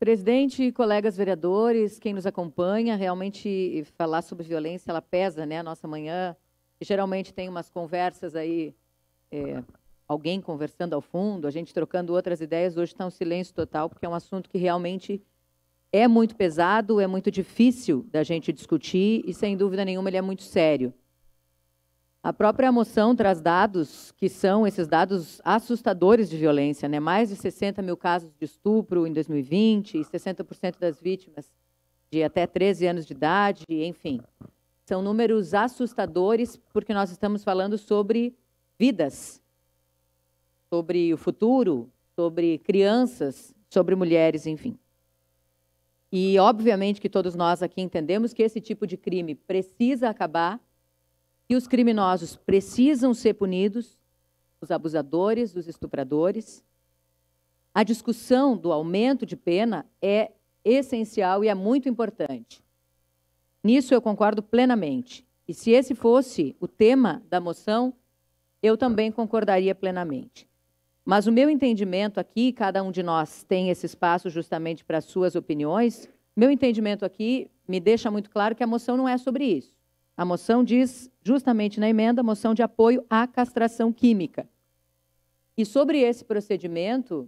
Presidente, colegas vereadores, quem nos acompanha, realmente falar sobre violência, ela pesa, né? A nossa manhã, geralmente tem umas conversas aí, é, alguém conversando ao fundo, a gente trocando outras ideias, hoje está um silêncio total, porque é um assunto que realmente é muito pesado, é muito difícil da gente discutir e, sem dúvida nenhuma, ele é muito sério. A própria moção traz dados que são esses dados assustadores de violência, né? Mais de 60 mil casos de estupro em 2020, 60% das vítimas de até 13 anos de idade, enfim. São números assustadores porque nós estamos falando sobre vidas, sobre o futuro, sobre crianças, sobre mulheres, enfim. E obviamente que todos nós aqui entendemos que esse tipo de crime precisa acabar que os criminosos precisam ser punidos, os abusadores, os estupradores. A discussão do aumento de pena é essencial e é muito importante. Nisso eu concordo plenamente. E se esse fosse o tema da moção, eu também concordaria plenamente. Mas o meu entendimento aqui, cada um de nós tem esse espaço justamente para suas opiniões. Meu entendimento aqui me deixa muito claro que a moção não é sobre isso. A moção diz, justamente na emenda, moção de apoio à castração química. E sobre esse procedimento,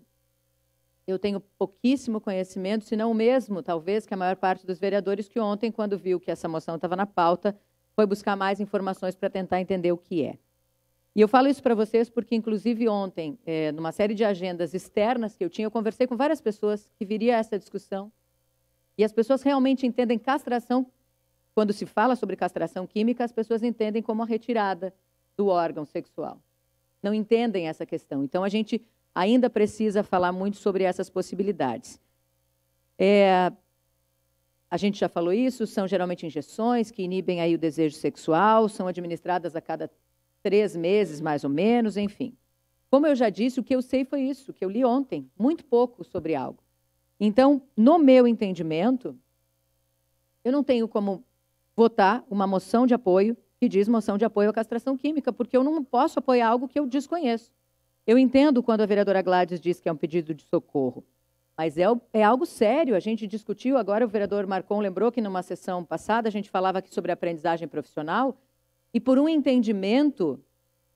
eu tenho pouquíssimo conhecimento, se não o mesmo, talvez, que a maior parte dos vereadores que ontem, quando viu que essa moção estava na pauta, foi buscar mais informações para tentar entender o que é. E eu falo isso para vocês porque, inclusive, ontem, é, numa série de agendas externas que eu tinha, eu conversei com várias pessoas que viria essa discussão. E as pessoas realmente entendem castração quando se fala sobre castração química, as pessoas entendem como a retirada do órgão sexual. Não entendem essa questão. Então, a gente ainda precisa falar muito sobre essas possibilidades. É, a gente já falou isso, são geralmente injeções que inibem aí o desejo sexual, são administradas a cada três meses, mais ou menos, enfim. Como eu já disse, o que eu sei foi isso, que eu li ontem, muito pouco sobre algo. Então, no meu entendimento, eu não tenho como votar uma moção de apoio que diz moção de apoio à castração química, porque eu não posso apoiar algo que eu desconheço. Eu entendo quando a vereadora Gladys diz que é um pedido de socorro, mas é, é algo sério. A gente discutiu, agora o vereador Marcon lembrou que numa sessão passada a gente falava aqui sobre aprendizagem profissional e por um entendimento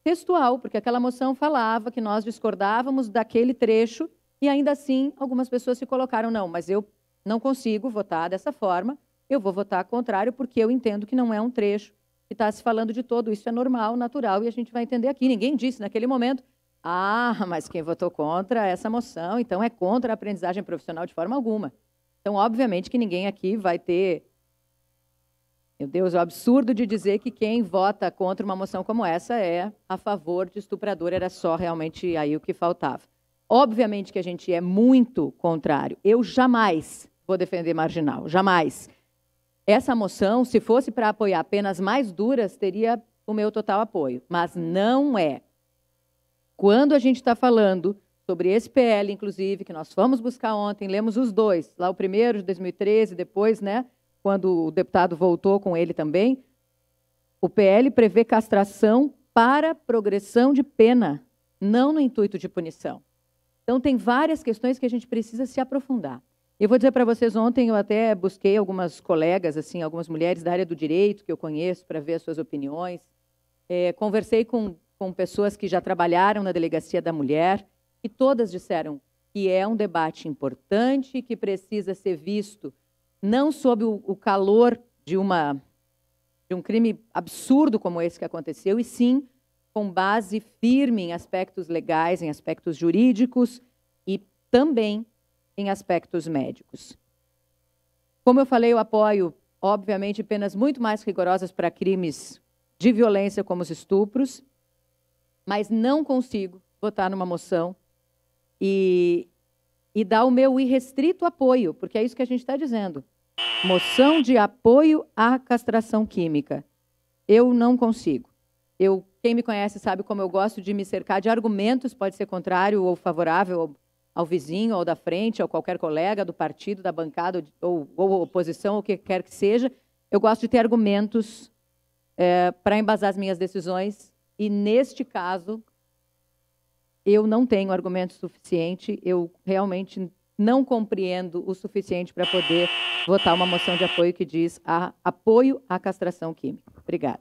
textual, porque aquela moção falava que nós discordávamos daquele trecho e ainda assim algumas pessoas se colocaram, não, mas eu não consigo votar dessa forma, eu vou votar contrário porque eu entendo que não é um trecho que está se falando de todo. Isso é normal, natural e a gente vai entender aqui. Ninguém disse naquele momento, ah, mas quem votou contra essa moção, então é contra a aprendizagem profissional de forma alguma. Então, obviamente que ninguém aqui vai ter, meu Deus, o absurdo de dizer que quem vota contra uma moção como essa é a favor de estuprador, era só realmente aí o que faltava. Obviamente que a gente é muito contrário. Eu jamais vou defender marginal, jamais. Essa moção, se fosse para apoiar penas mais duras, teria o meu total apoio, mas não é. Quando a gente está falando sobre esse PL, inclusive, que nós fomos buscar ontem, lemos os dois, lá o primeiro de 2013, depois, né, quando o deputado voltou com ele também, o PL prevê castração para progressão de pena, não no intuito de punição. Então, tem várias questões que a gente precisa se aprofundar. Eu vou dizer para vocês, ontem eu até busquei algumas colegas, assim, algumas mulheres da área do direito que eu conheço para ver as suas opiniões. É, conversei com, com pessoas que já trabalharam na delegacia da mulher e todas disseram que é um debate importante que precisa ser visto não sob o, o calor de uma de um crime absurdo como esse que aconteceu e sim com base firme em aspectos legais, em aspectos jurídicos e também em aspectos médicos. Como eu falei, eu apoio, obviamente, penas muito mais rigorosas para crimes de violência, como os estupros, mas não consigo votar numa moção e, e dar o meu irrestrito apoio, porque é isso que a gente está dizendo. Moção de apoio à castração química. Eu não consigo. Eu, quem me conhece sabe como eu gosto de me cercar de argumentos, pode ser contrário ou favorável, ao vizinho ou da frente ou qualquer colega do partido, da bancada ou, ou oposição, o que quer que seja. Eu gosto de ter argumentos é, para embasar as minhas decisões e, neste caso, eu não tenho argumento suficiente, eu realmente não compreendo o suficiente para poder votar uma moção de apoio que diz a, apoio à castração química. Obrigada.